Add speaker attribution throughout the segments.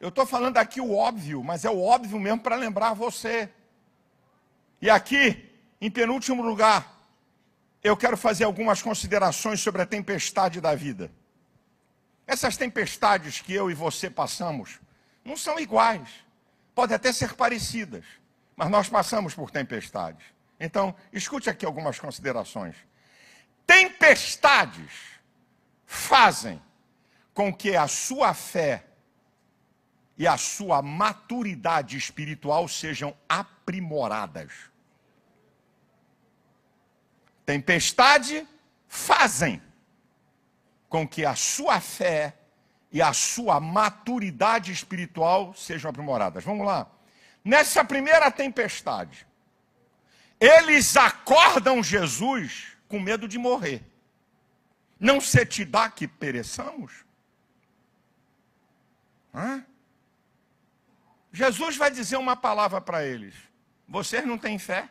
Speaker 1: Eu estou falando aqui o óbvio, mas é o óbvio mesmo para lembrar você. E aqui, em penúltimo lugar, eu quero fazer algumas considerações sobre a tempestade da vida. Essas tempestades que eu e você passamos não são iguais. Podem até ser parecidas, mas nós passamos por tempestades. Então, escute aqui algumas considerações. Tempestades fazem com que a sua fé e a sua maturidade espiritual sejam aprimoradas. Tempestade fazem com que a sua fé e a sua maturidade espiritual sejam aprimoradas. Vamos lá. Nessa primeira tempestade, eles acordam Jesus com medo de morrer. Não se te dá que pereçamos? Hã? Jesus vai dizer uma palavra para eles: Vocês não têm fé?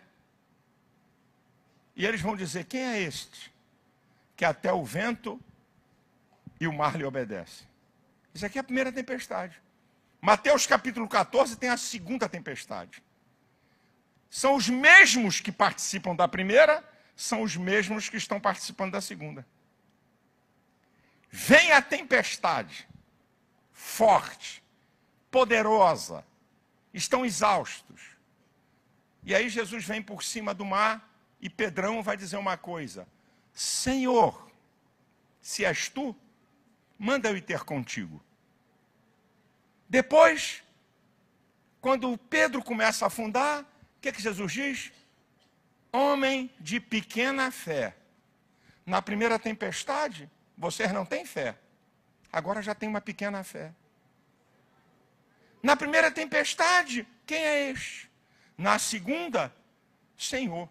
Speaker 1: E eles vão dizer: Quem é este? Que até o vento e o mar lhe obedecem. Isso aqui é a primeira tempestade. Mateus capítulo 14 tem a segunda tempestade. São os mesmos que participam da primeira, são os mesmos que estão participando da segunda. Vem a tempestade forte, poderosa, estão exaustos. E aí Jesus vem por cima do mar e Pedrão vai dizer uma coisa: Senhor, se és tu, manda eu ir ter contigo. Depois, quando Pedro começa a afundar, o que, é que Jesus diz? Homem de pequena fé. Na primeira tempestade, vocês não têm fé. Agora já tem uma pequena fé. Na primeira tempestade, quem é este? Na segunda, Senhor.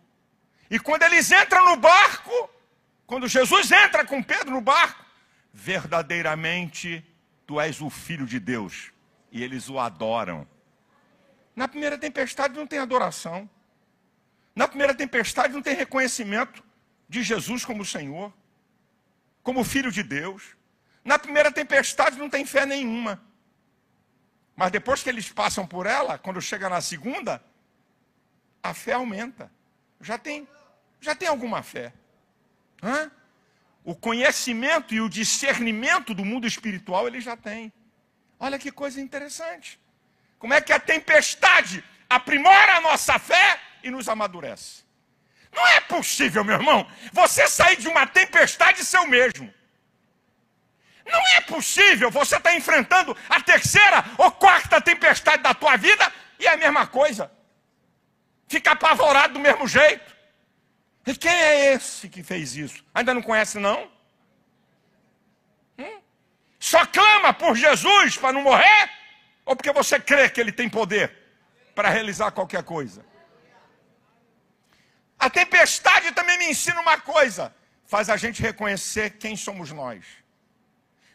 Speaker 1: E quando eles entram no barco, quando Jesus entra com Pedro no barco, verdadeiramente tu és o filho de Deus. E eles o adoram. Na primeira tempestade não tem adoração. Na primeira tempestade não tem reconhecimento de Jesus como Senhor, como Filho de Deus. Na primeira tempestade não tem fé nenhuma. Mas depois que eles passam por ela, quando chega na segunda, a fé aumenta. Já tem, já tem alguma fé. Hã? O conhecimento e o discernimento do mundo espiritual ele já tem. Olha que coisa interessante. Como é que a tempestade aprimora a nossa fé e nos amadurece? Não é possível, meu irmão, você sair de uma tempestade e ser o mesmo. Não é possível, você está enfrentando a terceira ou quarta tempestade da tua vida e é a mesma coisa. Fica apavorado do mesmo jeito. E quem é esse que fez isso? Ainda não conhece, não? Hum? Só clama por Jesus para não morrer? Ou porque você crê que ele tem poder para realizar qualquer coisa? A tempestade também me ensina uma coisa: faz a gente reconhecer quem somos nós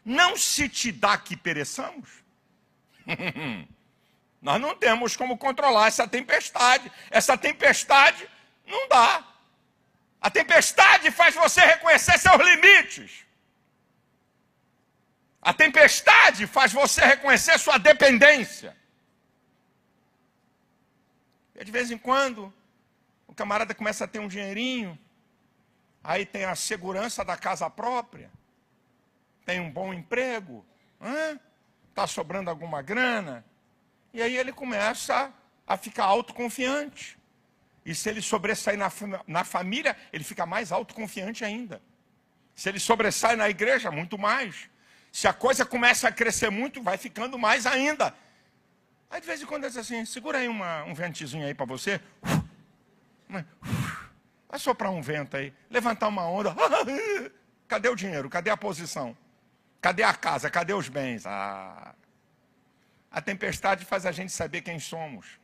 Speaker 1: não se te dá que pereçamos? Nós não temos como controlar essa tempestade. Essa tempestade não dá. A tempestade faz você reconhecer seus limites. A tempestade faz você reconhecer sua dependência. E de vez em quando, o camarada começa a ter um dinheirinho, aí tem a segurança da casa própria tem um bom emprego, está sobrando alguma grana. E aí ele começa a ficar autoconfiante. E se ele sobressair na, na família, ele fica mais autoconfiante ainda. Se ele sobressai na igreja, muito mais. Se a coisa começa a crescer muito, vai ficando mais ainda. Aí de vez em quando é assim, segura aí uma, um ventezinho aí para você. Vai soprar um vento aí, levantar uma onda. Cadê o dinheiro? Cadê a posição? Cadê a casa? Cadê os bens? Ah. A tempestade faz a gente saber quem somos.